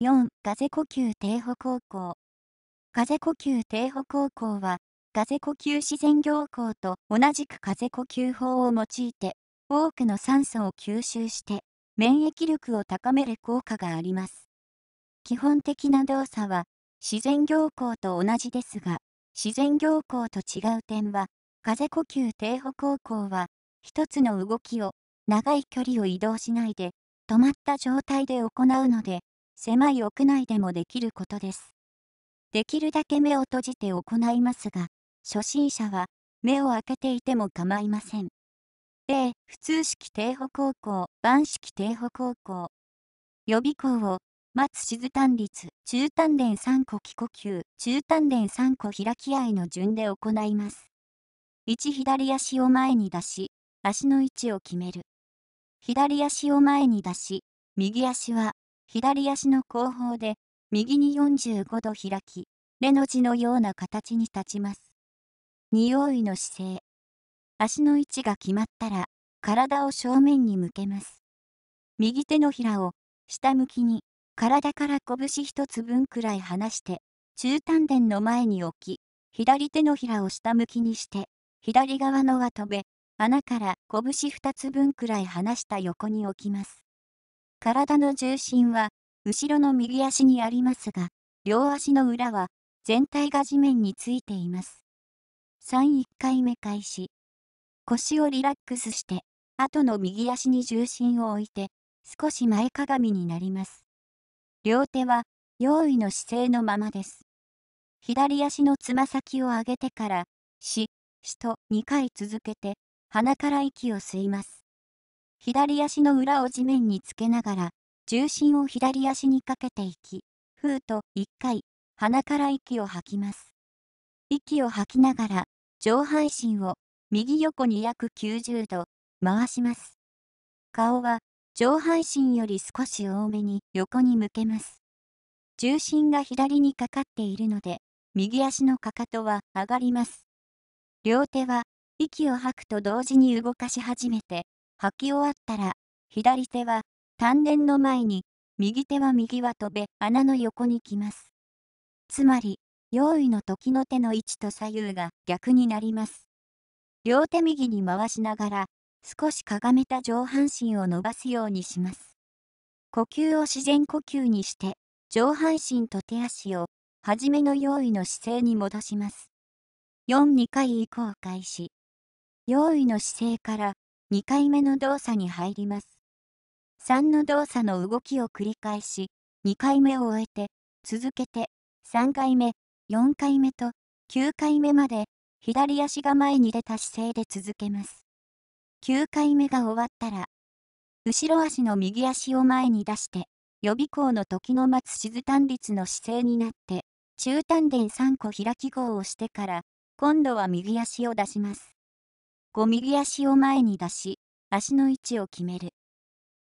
4. 風呼吸低歩高校風呼吸低歩高校は、風呼吸自然行行と同じく風呼吸法を用いて、多くの酸素を吸収して、免疫力を高める効果があります。基本的な動作は、自然行行と同じですが、自然行行と違う点は、風呼吸低歩高校は、一つの動きを長い距離を移動しないで、止まった状態で行うので、狭い屋内でもできることです。できるだけ目を閉じて行いますが、初心者は目を開けていても構いません。A、普通式低歩高校、晩式低歩高校。予備校を、松静単立、中丹連3個気呼吸、中丹連3個開き合いの順で行います。1左足を前に出し、足の位置を決める。左足を前に出し、右足は左足の後方で、右に45度開き、レの字のような形に立ちます。匂いの姿勢。足の位置が決まったら、体を正面に向けます。右手のひらを、下向きに、体から拳一つ分くらい離して、中丹田の前に置き、左手のひらを下向きにして、左側の輪とべ、穴から拳二つ分くらい離した横に置きます。体の重心は、後ろの右足にありますが、両足の裏は、全体が地面についています。3、1回目開始。腰をリラックスして、後の右足に重心を置いて、少し前かがみになります。両手は、用意の姿勢のままです。左足のつま先を上げてから、し、しと2回続けて、鼻から息を吸います。左足の裏を地面につけながら、重心を左足にかけていき、ふーと1回、鼻から息を吐きます。息を吐きながら、上半身を右横に約90度回します。顔は上半身より少し多めに横に向けます。重心が左にかかっているので、右足のかかとは上がります。両手は息を吐くと同時に動かし始めて、履き終わったら、左手は、丹田の前に、右手は右は飛べ、穴の横に来ます。つまり、用意の時の手の位置と左右が逆になります。両手右に回しながら、少しかがめた上半身を伸ばすようにします。呼吸を自然呼吸にして、上半身と手足を、はじめの用意の姿勢に戻します。4、2回以降開始。用意の姿勢から2回目の動作に入ります。3の動作の動きを繰り返し、2回目を終えて、続けて、3回目、4回目と、9回目まで、左足が前に出た姿勢で続けます。9回目が終わったら、後ろ足の右足を前に出して、予備校の時の待つ静端率の姿勢になって、中端電3個開き号をしてから、今度は右足を出します。右足を前に出し、足の位置を決める。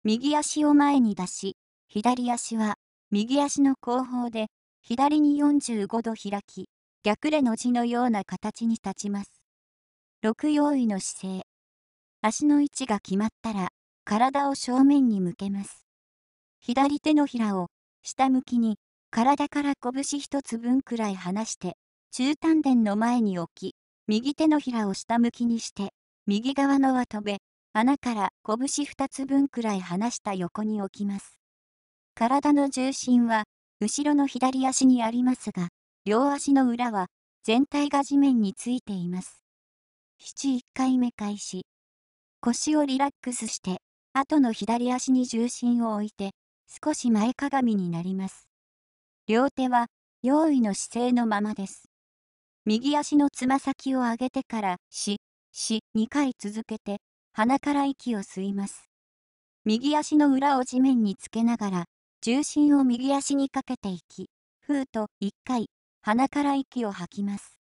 右足を前に出し、左足は右足の後方で左に45度開き、逆れの字のような形に立ちます。6用意の姿勢。足の位置が決まったら、体を正面に向けます。左手のひらを下向きに体から拳一つ分くらい離して中丹田の前に置き右手のひらを下向きにして右側の輪飛べ、穴から拳2つ分くらい離した横に置きます。体の重心は、後ろの左足にありますが、両足の裏は、全体が地面についています。7、1回目開始。腰をリラックスして、後の左足に重心を置いて、少し前かがみになります。両手は、用意の姿勢のままです。右足のつま先を上げてから、し、し、2回続けて、鼻から息を吸います。右足の裏を地面につけながら、重心を右足にかけていき、ふうと1回、鼻から息を吐きます。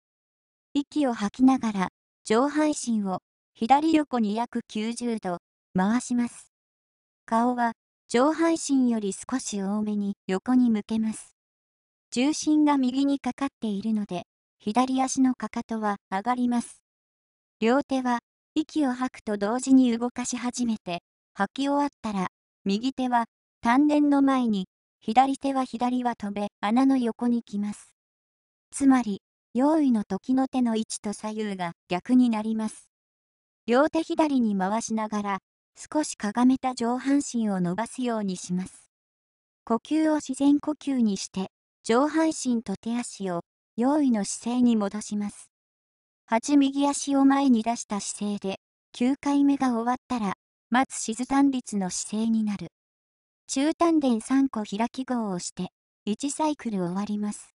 息を吐きながら、上半身を左横に約90度回します。顔は上半身より少し多めに横に向けます。重心が右にかかっているので、左足のかかとは上がります。両手は、息を吐くと同時に動かし始めて、吐き終わったら、右手は、丹田の前に、左手は左は飛べ、穴の横に来ます。つまり、用意の時の手の位置と左右が逆になります。両手左に回しながら、少しかがめた上半身を伸ばすようにします。呼吸を自然呼吸にして、上半身と手足を、用意の姿勢に戻します。8右足を前に出した姿勢で、9回目が終わったら、待つ静単立の姿勢になる。中端電3個開き号をして、1サイクル終わります。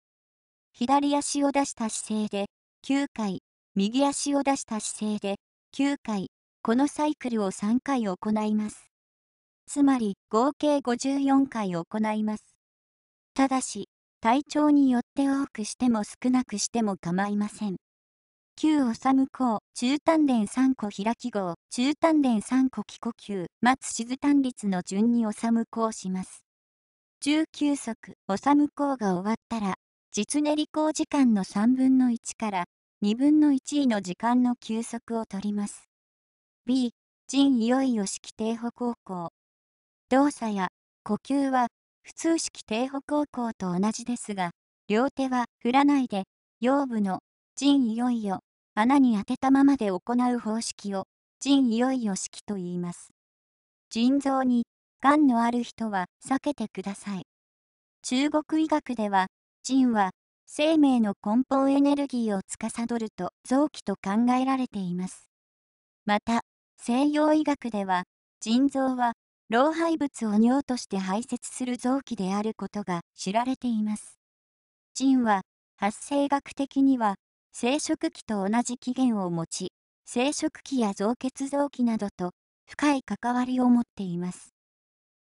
左足を出した姿勢で、9回、右足を出した姿勢で、9回、このサイクルを3回行います。つまり、合計54回行います。ただし、体調によって多くしても少なくしても構いません。旧治公、中丹田3個開き号、中丹田3個気呼吸、松静丹立の順に治公します。19足、治公が終わったら、実練公時間の3分の1から2分の1位の時間の休息を取ります。B、人いよいよ式定歩高校。動作や呼吸は普通式定歩高校と同じですが、両手は振らないで、腰部の人いよいよ穴に当てたままで行う方式を腎いよいよ式と言います。腎臓にがんのある人は避けてください。中国医学では腎は生命の根本エネルギーを司ると臓器と考えられています。また西洋医学では腎臓は老廃物を尿として排泄する臓器であることが知られています。腎は発生学的には生殖器と同じ起源を持ち、生殖器や造血臓器などと深い関わりを持っています。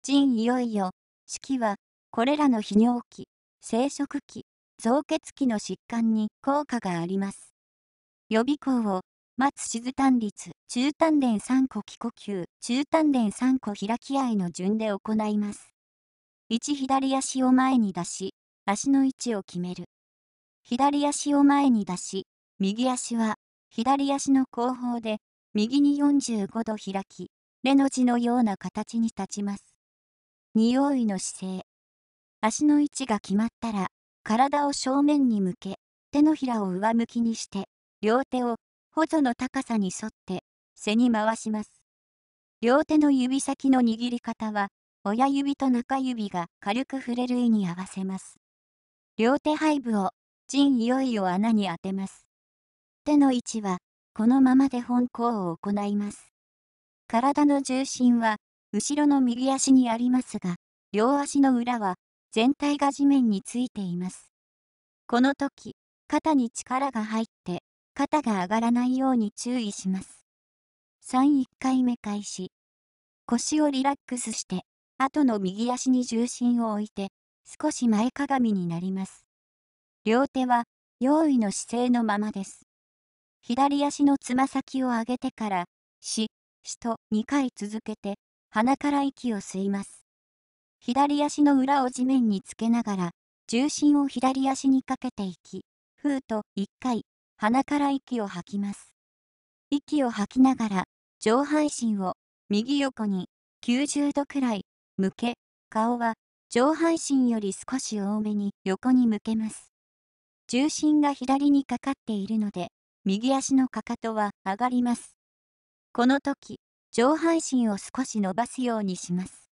人いよいよ、式は、これらの泌尿器、生殖器、造血器の疾患に効果があります。予備校を、松静単立、中丹連3個気呼吸、中丹連3個開き合いの順で行います。1左足を前に出し、足の位置を決める。左足を前に出し、右足は左足の後方で右に45度開き、レの字のような形に立ちます。匂いの姿勢。足の位置が決まったら、体を正面に向け、手のひらを上向きにして、両手を補助の高さに沿って、背に回します。両手の指先の握り方は、親指と中指が軽く触れる位に合わせます。両手背部を陣いよいよ穴に当てます。手の位置は、このままで本行を行います。体の重心は、後ろの右足にありますが、両足の裏は、全体が地面についています。この時、肩に力が入って、肩が上がらないように注意します。3、1回目開始。腰をリラックスして、後の右足に重心を置いて、少し前かがみになります。両手は用意の姿勢のままです。左足のつま先を上げてから、し、しと2回続けて、鼻から息を吸います。左足の裏を地面につけながら、重心を左足にかけていき、ふうと1回、鼻から息を吐きます。息を吐きながら、上半身を右横に90度くらい向け、顔は上半身より少し多めに横に向けます。重心が左にかかっているので、右足のかかとは上がります。この時、上半身を少し伸ばすようにします。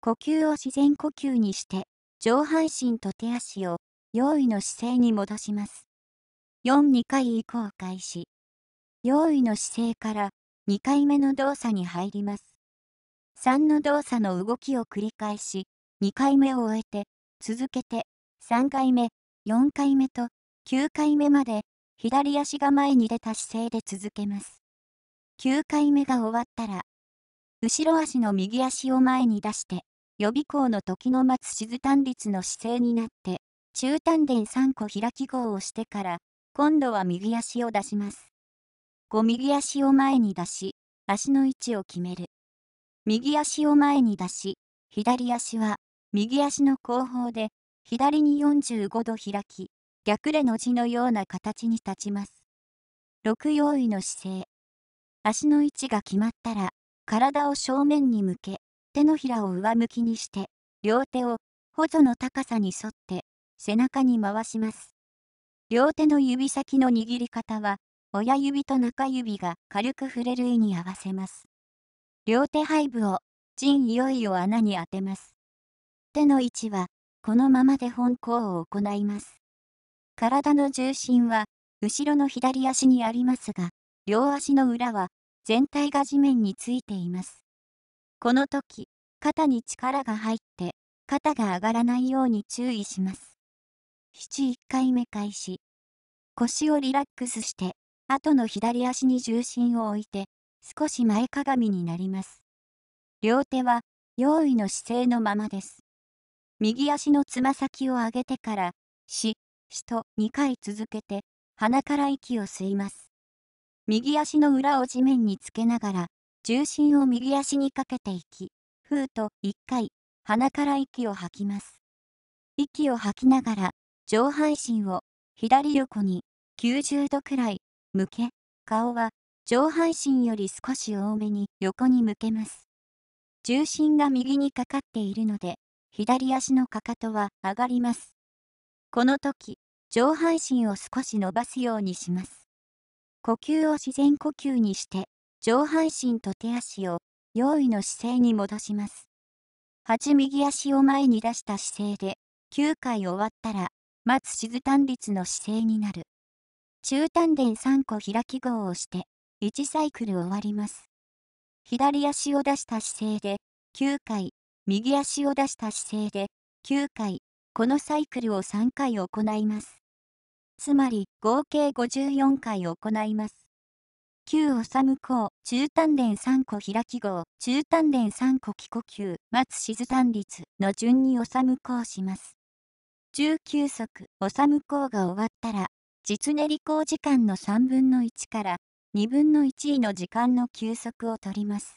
呼吸を自然呼吸にして、上半身と手足を用意の姿勢に戻します。42回以降開始。用意の姿勢から2回目の動作に入ります。3の動作の動きを繰り返し、2回目を終えて、続けて3回目、4回目と9回目まで左足が前に出た姿勢で続けます。9回目が終わったら、後ろ足の右足を前に出して、予備校の時の待つ静単立の姿勢になって、中端電3個開き号をしてから、今度は右足を出します。5右足を前に出し、足の位置を決める。右足を前に出し、左足は右足の後方で左に45度開き、逆レの字のような形に立ちます。6用意の姿勢。足の位置が決まったら、体を正面に向け、手のひらを上向きにして、両手を補助の高さに沿って背中に回します。両手の指先の握り方は、親指と中指が軽く触れる位に合わせます。両手背部を、腎いよいよ穴に当てます。手の位置は、このままで本行を行います。体の重心は、後ろの左足にありますが、両足の裏は、全体が地面についています。この時、肩に力が入って、肩が上がらないように注意します。7、1回目開始。腰をリラックスして、後の左足に重心を置いて、少し前かがみになります。両手は、用意の姿勢のままです。右足のつま先を上げてから、し、しと2回続けて、鼻から息を吸います。右足の裏を地面につけながら、重心を右足にかけていき、ふーと1回、鼻から息を吐きます。息を吐きながら、上半身を左横に90度くらい向け、顔は上半身より少し多めに横に向けます。重心が右にかかっているので、左足のかかとは上がります。この時、上半身を少し伸ばすようにします。呼吸を自然呼吸にして、上半身と手足を用意の姿勢に戻します。8右足を前に出した姿勢で、9回終わったら、待つ静単立の姿勢になる。中端電3個開き号をして、1サイクル終わります。左足を出した姿勢で、9回、右足を出した姿勢で、9回、このサイクルを3回行います。つまり、合計54回行います。旧おさむ校、中丹田3個開き号、中丹田3個気呼吸、松静丹率の順におさむうします。19足、おさむ校が終わったら、実練り校時間の3分の1から2分の1の時間の休息を取ります。